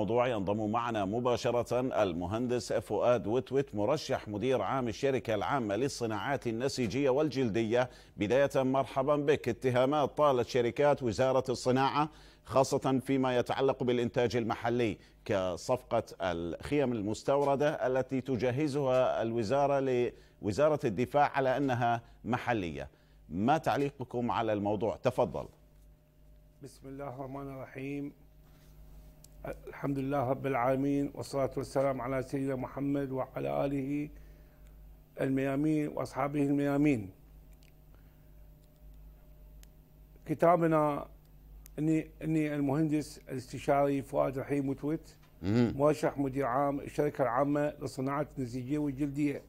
الموضوع ينضم معنا مباشرة المهندس فؤاد وتوت مرشح مدير عام الشركة العامة للصناعات النسيجية والجلدية بداية مرحبا بك اتهامات طالت شركات وزارة الصناعة خاصة فيما يتعلق بالإنتاج المحلي كصفقة الخيم المستوردة التي تجهزها الوزارة لوزارة الدفاع على أنها محلية ما تعليقكم على الموضوع تفضل بسم الله الرحمن الرحيم الحمد لله رب العالمين والصلاة والسلام على سيدنا محمد وعلى آله الميامين وأصحابه الميامين كتابنا اني اني المهندس الاستشاري فؤاد رحيم متوت مرشح مدير عام الشركه العامه لصناعة النسيجيه والجلديه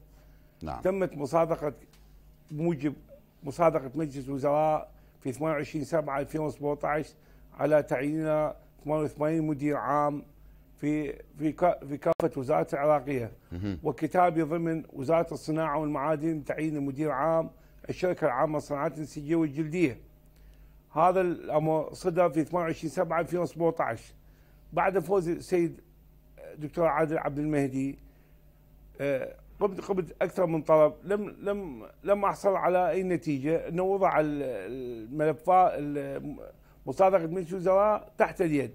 نعم تمت مصادقه بموجب مصادقه مجلس الوزراء في 28 7 2017 على تعييننا 88 مدير عام في في في كافه الوزارات العراقيه وكتابي ضمن وزاره الصناعه والمعادن تعيين المدير عام الشركه العامه للصناعات النسيجيه والجلديه. هذا الامر صدر في 28 7 2017 بعد فوز السيد دكتور عادل عبد المهدي آه، قمت قمت اكثر من طلب لم لم لم احصل على اي نتيجه انه وضع الملفات مصادقة مجلس الوزراء تحت اليد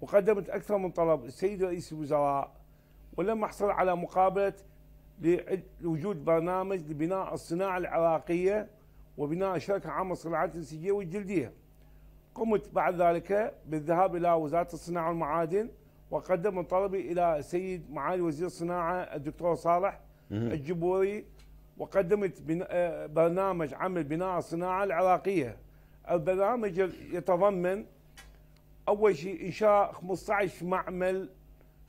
وقدمت أكثر من طلب السيد رئيس الوزراء ولم أحصل على مقابلة لوجود برنامج لبناء الصناعة العراقية وبناء شركة عامة للصناعات النسيجيه والجلدية قمت بعد ذلك بالذهاب إلى وزارة الصناعة والمعادن وقدمت طلبي إلى السيد معالي وزير الصناعة الدكتور صالح الجبوري وقدمت آه، برنامج عمل بناء الصناعة العراقية البرنامج يتضمن اول شيء انشاء 15 معمل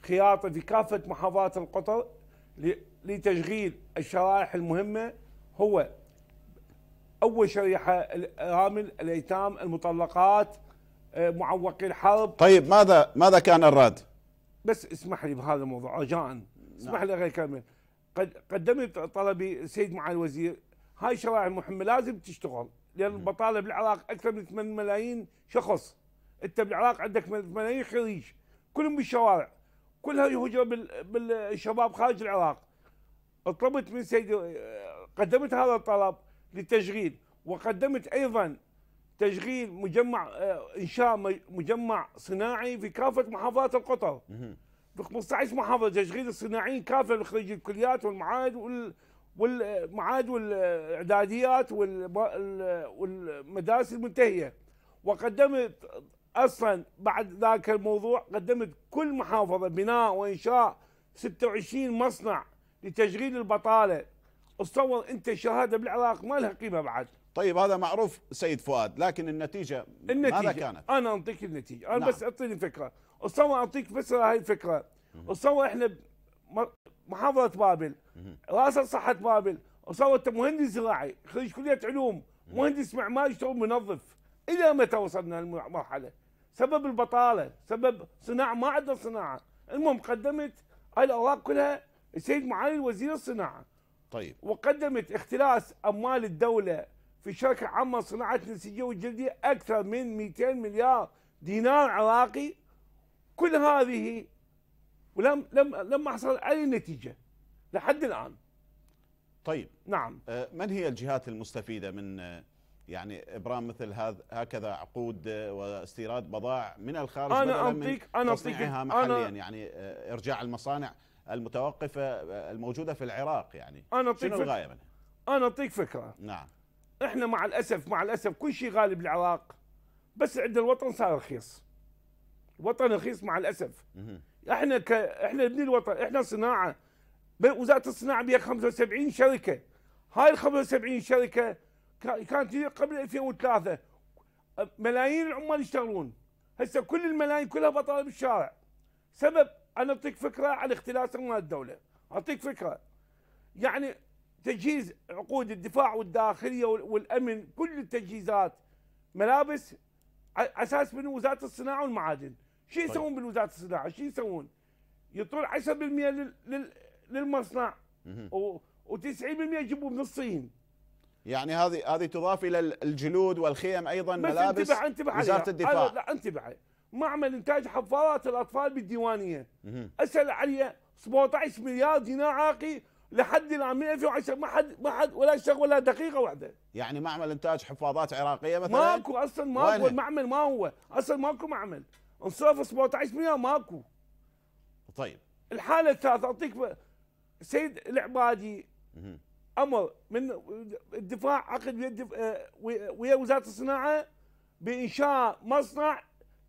خياطه في كافه محافظات القطر لتشغيل الشرائح المهمه هو اول شريحه الارامل الايتام المطلقات آه، معوقي الحرب طيب ماذا ماذا كان الراد؟ بس اسمح لي بهذا الموضوع رجاء نعم. اسمح لي غير كلمه قد قدمت طلبي سيد معالي الوزير هاي الشرائح المهمه لازم تشتغل لان البطاله بالعراق اكثر من 8 ملايين شخص انت بالعراق عندك 8 ملايين خريج كلهم بالشوارع كلها يهجر بالشباب خارج العراق طلبت من سيد قدمت هذا الطلب للتشغيل وقدمت ايضا تشغيل مجمع انشاء مجمع صناعي في كافه محافظات القطر في 15 محافظه تشغيل الصناعيين كافه من خريج الكليات والمعاهد والمعاد والاعداديات والمدارس المنتهيه وقدمت اصلا بعد ذاك الموضوع قدمت كل محافظه بناء وانشاء 26 مصنع لتشغيل البطاله تصور انت الشهاده بالعراق ما لها قيمه بعد طيب هذا معروف سيد فؤاد لكن النتيجه, النتيجة ماذا كانت؟ انا اعطيك النتيجه انا نعم. بس اعطيني فكره اتصور اعطيك بس هاي الفكره اتصور احنا محافظه بابل راسا صحه بابل وصارت مهندس زراعي خريج كليه علوم مهندس معماري يشتغل منظف الى متى وصلنا المرحله سبب البطاله سبب صناعه ما عندنا صناعه المهم قدمت هاي الاوراق كلها السيد معالي وزير الصناعه طيب وقدمت اختلاس اموال الدوله في الشركه العامه صناعة النسيجيه والجلديه اكثر من 200 مليار دينار عراقي كل هذه ولم لم لم احصل اي نتيجه لحد الآن طيب نعم آه، من هي الجهات المستفيدة من آه، يعني إبرام مثل هذا هكذا عقود آه، واستيراد بضائع من الخارج أنا أعطيك أنا أعطيك محليا أنا يعني إرجاع المصانع المتوقفة الموجودة في العراق يعني أنا أعطيك شنو الغاية منها؟ أنا أعطيك فكرة نعم إحنا مع الأسف مع الأسف كل شيء غالي بالعراق بس عند الوطن صار رخيص الوطن رخيص مع الأسف احنا ك... احنا نبني الوطن احنا صناعه وزاره الصناعه بها 75 شركه هاي ال 75 شركه كانت قبل 2003 ملايين العمال يشتغلون هسه كل الملايين كلها بطاله بالشارع سبب انا اعطيك فكره عن اختلاس اموال الدوله اعطيك فكره يعني تجهيز عقود الدفاع والداخليه والامن كل التجهيزات ملابس اساس من وزاره الصناعه والمعادن شو طيب. يسوون طيب. بالوزاره الصناعه شو يسوون يطول 10% لل... لل... للمصنع و90% يجيبوه من الصين يعني هذه هذه تضاف الى الجلود والخيم ايضا ملابس انتبه انتبه وزاره الدفاع أيوة، لا انتبه معمل انتاج حفاضات الاطفال بالديوانيه اسال علي 17 مليار دينار عراقي لحد الان 110 ما حد ما حد ولا شغل ولا دقيقه واحده يعني معمل انتاج حفاضات عراقيه مثلا ماكو اصلا ماكو المعمل ما هو اصلا ماكو معمل انصرف 17 مليار ماكو طيب الحاله الثالثه اعطيك سيد العبادي امر من الدفاع عقد آه، ويا, ويا وزاره الصناعه بانشاء مصنع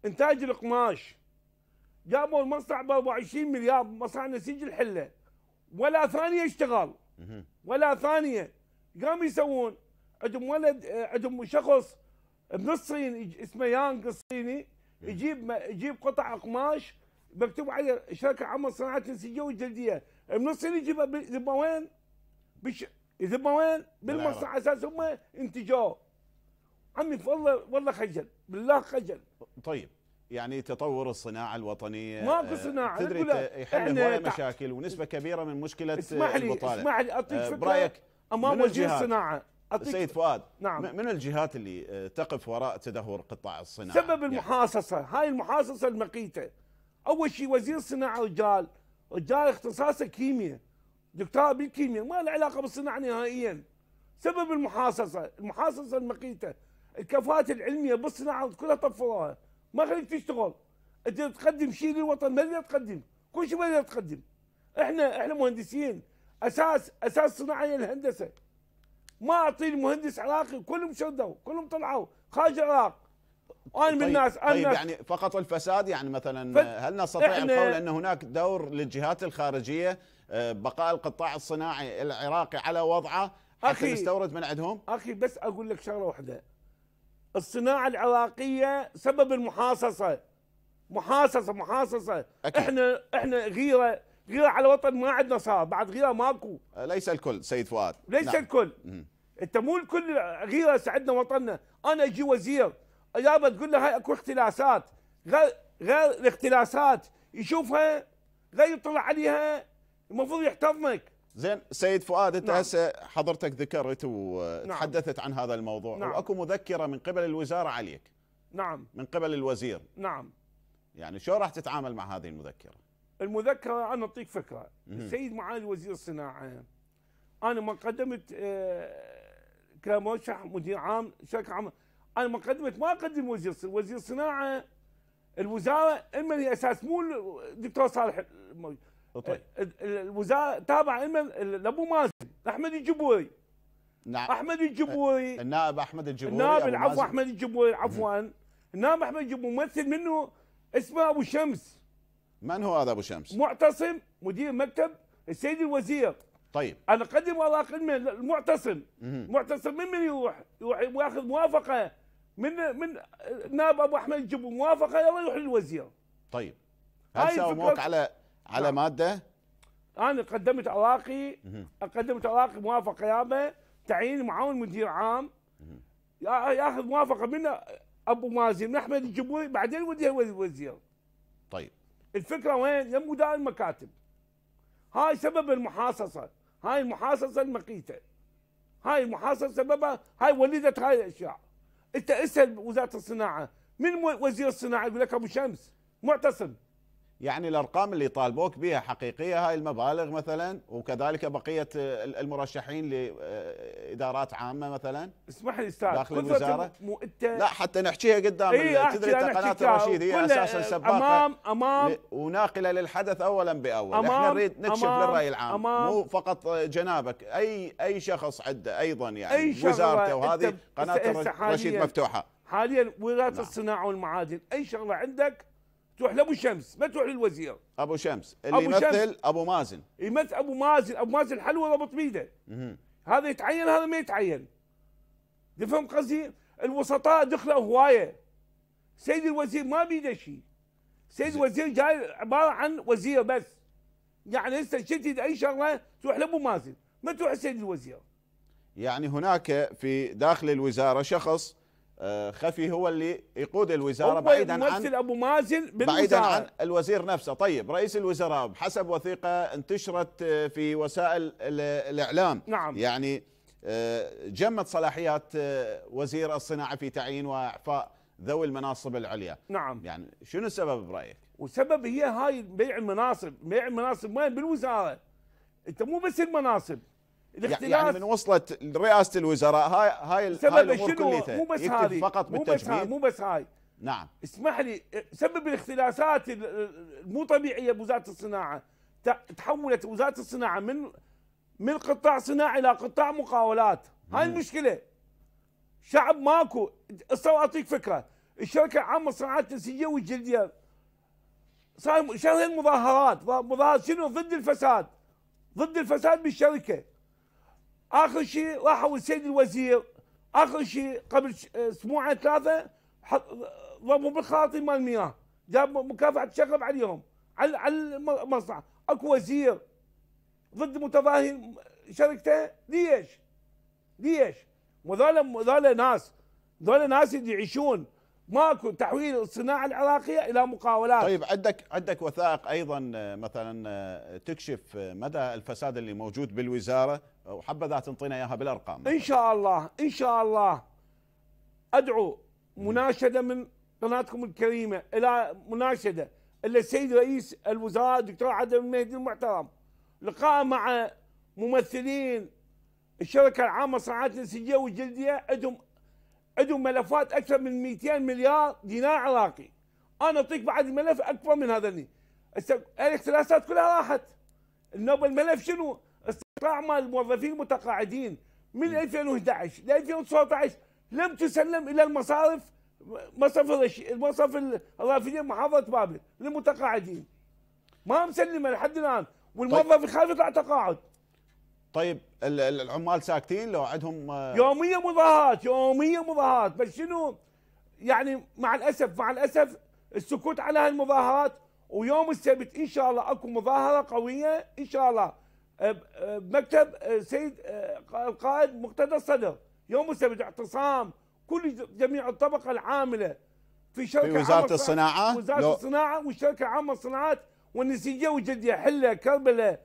انتاج القماش جابوا المصنع ب 24 مليار مصنع نسيج الحله ولا ثانيه اشتغل ولا ثانيه قام يسوون عندهم ولد آه، عندهم شخص من الصين اسمه يانغ الصيني يجيب يجيب قطع قماش مكتوب عليه شركه عمل صناعه نسيجيه وجلديه يجيبها يذبها وين؟ بش... يذبها وين؟ بالمصنع على اساس هم انتجوه عمي والله والله خجل بالله خجل طيب يعني تطور الصناعه الوطنيه ماكو آه، صناعه تدري يحل هواي مشاكل ونسبه كبيره من مشكله اسمح لي البطاله اسمح لي اعطيك آه، فكره برايك امام وزير الصناعه أطلق. سيد فؤاد نعم من الجهات اللي آه، تقف وراء تدهور قطاع الصناعه سبب يعني. المحاصصه يعني. هاي المحاصصه المقيته اول شيء وزير الصناعه رجال الجاي اختصاصه كيمياء دكتوراه بالكيمياء ما له علاقه بالصناعه نهائيا سبب المحاصصه المحاصصه المقيته الكفاءات العلميه بالصناعه كلها طفروها ما خليك تشتغل انت تقدم شيء للوطن ما تقدم كل شيء ما تقدم احنا احنا مهندسين اساس اساس الصناعه هي الهندسه ما اعطي المهندس عراقي كلهم شدوا كلهم طلعوا خارج العراق انا من طيب، الناس طيب, طيب يعني فقط الفساد يعني مثلا هل نستطيع القول ان هناك دور للجهات الخارجيه آه، بقاء القطاع الصناعي العراقي على وضعه حتى نستورد من عندهم؟ اخي بس اقول لك شغله واحده الصناعه العراقيه سبب المحاصصه محاصصه محاصصه أكيد. احنا احنا غيره غيره على الوطن ما عندنا صار بعد غيره ماكو آه، ليس الكل سيد فؤاد ليس نعم. الكل م- انت مو الكل غيره سعدنا وطننا انا اجي وزير يا تقول له هاي اكو اختلاسات غير غير الاختلاسات يشوفها غير يطلع عليها المفروض يحتضنك زين سيد فؤاد انت نعم. هسه حضرتك ذكرت وتحدثت نعم. عن هذا الموضوع نعم. واكو مذكره من قبل الوزاره عليك نعم من قبل الوزير نعم يعني شو راح تتعامل مع هذه المذكره؟ المذكره انا اعطيك فكره مم. السيد معالي وزير الصناعه انا ما قدمت آه، كمرشح مدير عام شركه عامه انا ما قدمت ما اقدم وزير وزير صناعه الوزاره اما هي اساس مو الدكتور صالح طيب. الوزاره تابع اما لابو مازن احمد الجبوري نعم احمد الجبوري النائب احمد الجبوري النائب العفو احمد الجبوري عفوا النائب احمد الجبوري ممثل منه اسمه ابو شمس من هو هذا ابو شمس؟ معتصم مدير مكتب السيد الوزير طيب انا قدم وراء خدمه المعتصم معتصم من من يروح؟ يروح ياخذ موافقه من من نائب ابو احمد يجيب موافقه يلا يروح للوزير طيب هل ساوموك على على نعم. ماده؟ انا قدمت عراقي قدمت عراقي موافقه يابا تعيين معاون مدير عام ياخذ موافقه من ابو مازن من احمد الجبوري بعدين وديها الوزير طيب الفكره وين؟ يم مدار المكاتب هاي سبب المحاصصه هاي المحاصصه المقيته هاي المحاصصه سببها هاي ولدت هاي الاشياء انت اسال وزاره الصناعه من وزير الصناعه يقول لك ابو شمس معتصم يعني الارقام اللي طالبوك بها حقيقيه هاي المبالغ مثلا وكذلك بقيه المرشحين لادارات عامه مثلا اسمح لي استاذ داخل الوزاره م... انت لا حتى نحكيها قدام إيه تدري قناه الرشيد هي اساسا سباقه امام امام وناقله للحدث اولا باول أمام احنا نريد نكشف أمام للراي العام أمام مو فقط جنابك اي اي شخص عنده ايضا يعني أي وزارته وهذه قناه الرشيد مفتوحه حاليا وزاره نعم. الصناعه والمعادن اي شغله عندك تروح لابو شمس ما تروح للوزير ابو شمس اللي أبو يمثل شمس. ابو مازن إيه، يمثل ابو مازن ابو مازن حلوة ضبط بيده هذا يتعين هذا ما يتعين تفهم قصدي الوسطاء دخلوا هوايه سيد الوزير ما بيده شيء سيد الوزير جاي عباره عن وزير بس يعني هسه شتت اي شغله تروح لابو مازن ما تروح سيد الوزير يعني هناك في داخل الوزاره شخص آه، خفي هو اللي يقود الوزاره بعيدا عن مثل ابو مازن بالوزاره بعيدا عن الوزير نفسه، طيب رئيس الوزراء بحسب وثيقه انتشرت آه، في وسائل الاعلام نعم يعني آه، جمت صلاحيات وزير الصناعه في تعيين واعفاء ذوي المناصب العليا نعم يعني شنو السبب برايك؟ والسبب هي هاي بيع المناصب، بيع المناصب وين؟ بالوزاره انت مو بس المناصب يعني الاختلاف يعني من وصلت رئاسه الوزراء هاي هاي سبب الامور كلها مو بس هذه فقط مو بس هاي مو بس هاي نعم اسمح لي سبب الاختلاسات المو طبيعيه بوزاره الصناعه تحولت وزاره الصناعه من من قطاع صناعي الى قطاع مقاولات هاي المشكله شعب ماكو استوى اعطيك فكره الشركه العامه للصناعات التنسيجيه والجلديه صار شهرين مظاهرات مظاهرات شنو ضد الفساد ضد الفساد بالشركه اخر شيء راحوا السيد الوزير اخر شيء قبل اسبوعين ثلاثه حط ضربوا بالخاطي مال المياه جاب مكافحه شغب عليهم على على المصنع اكو وزير ضد متظاهر شركته ليش؟ ليش؟ وذولا ذولا ناس ذولا ناس يعيشون ماكو تحويل الصناعه العراقيه الى مقاولات طيب عندك عندك وثائق ايضا آه، مثلا آه، تكشف آه، مدى الفساد اللي موجود بالوزاره وحبذا تنطينا اياها بالارقام ان شاء الله ان شاء الله ادعو مناشده من قناتكم الكريمه الى مناشده الى السيد رئيس الوزراء الدكتور عادل المهدي المحترم لقاء مع ممثلين الشركه العامه للصناعات الانسجيه والجلديه عندهم عندهم ملفات اكثر من 200 مليار دينار عراقي انا اعطيك بعد ملف اكبر من هذا اللي الاختلاسات كلها راحت النوبة الملف شنو؟ استقطاع مال الموظفين المتقاعدين من 2011 ل 2019 لم تسلم الى المصارف مصرف المصرف الرافدين محافظه بابل للمتقاعدين ما مسلمه لحد الان والموظف طيب. يخاف يطلع تقاعد طيب العمال ساكتين لو عندهم يوميا مظاهرات يوميا مظاهرات بس شنو يعني مع الاسف مع الاسف السكوت على هالمظاهرات ويوم السبت ان شاء الله اكو مظاهره قويه ان شاء الله بمكتب آه، آه، آه، سيد القائد مقتدى الصدر يوم السبت اعتصام كل جميع الطبقه العامله في شركه في وزاره الصناعه وزاره لو... الصناعه والشركه العامه للصناعات والنسيجيه وجديه حله كربله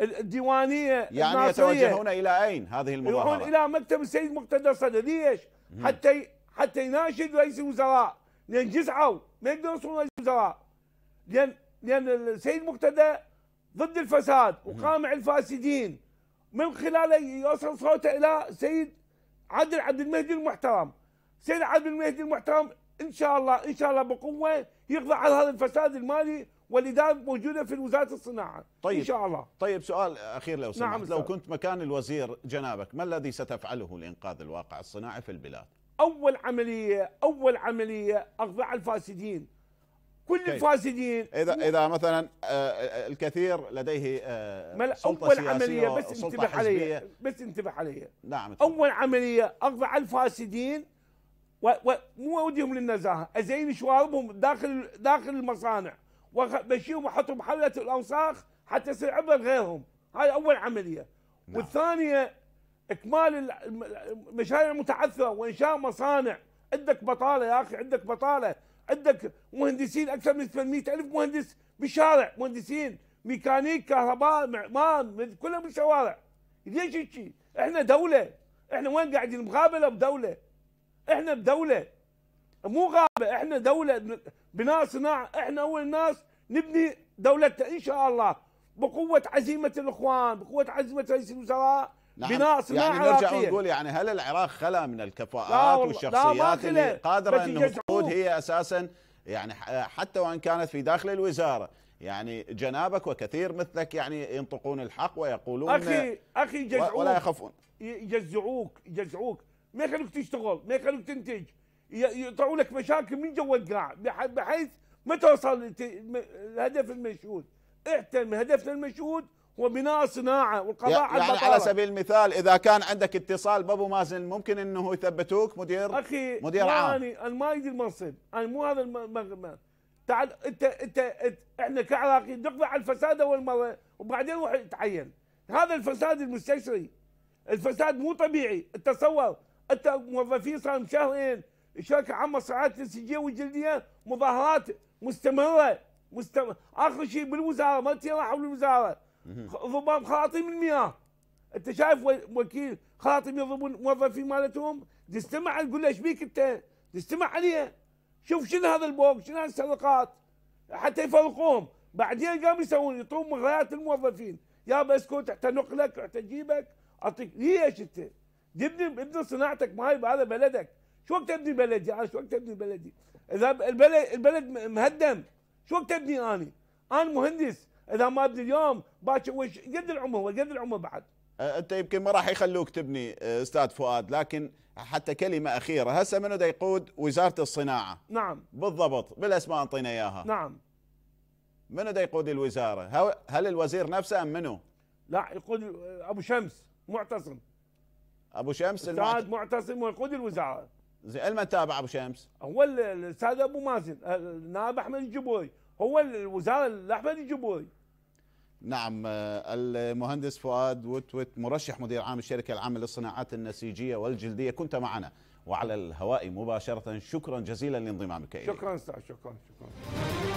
الديوانيه يعني الناصرية يتوجهون الى اين هذه المظاهره؟ يروحون الى مكتب السيد مقتدى الصدر ليش؟ حتى حتى يناشد رئيس الوزراء لان جزعوا ما يقدرون يوصلون رئيس الوزراء لان لان السيد مقتدى ضد الفساد وقامع الفاسدين من خلاله يوصل صوته الى سيد عادل عبد المهدي المحترم سيد عبد المهدي المحترم ان شاء الله ان شاء الله بقوه يقضي على هذا الفساد المالي ولذلك موجوده في وزاره الصناعه طيب ان شاء الله طيب سؤال اخير لو سمحت نعم لو كنت مكان الوزير جنابك ما الذي ستفعله لانقاذ الواقع الصناعي في البلاد اول عمليه اول عمليه على الفاسدين كل كيف. الفاسدين اذا و... اذا مثلا آه، آه، الكثير لديه آه، سلطه اول عمليه بس انتبه علي بس انتبه علي نعم اول عمليه على الفاسدين ومو اوديهم للنزاهه ازين شواربهم داخل داخل المصانع وبشيهم وحطهم محلة الأوساخ حتى يصير عبر غيرهم هاي أول عملية نعم. والثانية إكمال المشاريع المتعثرة وإنشاء مصانع عندك بطالة يا أخي عندك بطالة عندك مهندسين أكثر من 800 ألف مهندس بالشارع مهندسين ميكانيك كهرباء معمار كلهم بالشوارع ليش هيك احنا دولة احنا وين قاعدين مقابله بدوله احنا بدوله مو غابه احنا دوله بناء صناعه احنا اول ناس نبني دولتنا ان شاء الله بقوه عزيمه الاخوان بقوه عزيمه رئيس الوزراء نعم. بناء صناعه يعني نرجع عراقية. ونقول يعني هل العراق خلا من الكفاءات والشخصيات اللي قادره انه تقود هي اساسا يعني حتى وان كانت في داخل الوزاره يعني جنابك وكثير مثلك يعني ينطقون الحق ويقولون اخي اخي يجزعوك ولا يخافون يجزعوك يجزعوك ما يخلوك تشتغل ما يخلوك تنتج يطلعوا لك مشاكل من جوا القاع بحيث ما توصل الهدف المشهود اهتم هدفنا المشهود هو بناء صناعه والقضاء على يعني على سبيل المثال اذا كان عندك اتصال بابو مازن ممكن انه يثبتوك مدير اخي مدير عام يعني عام انا ما يجي المنصب انا مو هذا المغرب تعال انت انت احنا كعراقي نقضي على الفساد اول مره وبعدين روح تعين هذا الفساد المستشري الفساد مو طبيعي تصور انت موظفين صار شهرين الشركه عامه صراعات نسيجيه وجلديه مظاهرات مستمره مستمره اخر شيء بالوزاره ما تصير راحوا للوزاره ضباب من المياه انت شايف وكيل خاطي يضربون موظفين مالتهم تستمع تقول له ايش بيك انت؟ تستمع عليه شوف شنو هذا البوق شنو السرقات حتى يفرقوهم بعدين قاموا يسوون يطون مغريات الموظفين يا بسكوت حتى نقلك حتى اجيبك اعطيك ليش انت؟ ابن صناعتك ما هي بهذا بلدك شو وقت ابني بلدي يا شو وقت ابني بلدي اذا البلد البلد مهدم شو وقت ابني اني انا مهندس اذا ما ابني اليوم باكر وش قد العمر هو قد العمر بعد انت يمكن ما راح يخلوك تبني استاذ فؤاد لكن حتى كلمه اخيره هسه منو دا يقود وزاره الصناعه نعم بالضبط بالاسماء انطينا اياها نعم منو دا يقود الوزاره هل الوزير نفسه ام منو لا يقود ابو شمس معتصم ابو شمس المعتصم معتصم ويقود الوزاره زين المن تابع ابو شمس؟ هو الاستاذ ابو مازن النائب احمد الجبوري هو الوزاره الاحمد الجبوري نعم آه، المهندس فؤاد وتوت مرشح مدير عام الشركه العامه للصناعات النسيجيه والجلديه كنت معنا وعلى الهواء مباشره شكرا جزيلا لانضمامك شكرا استاذ شكرا شكرا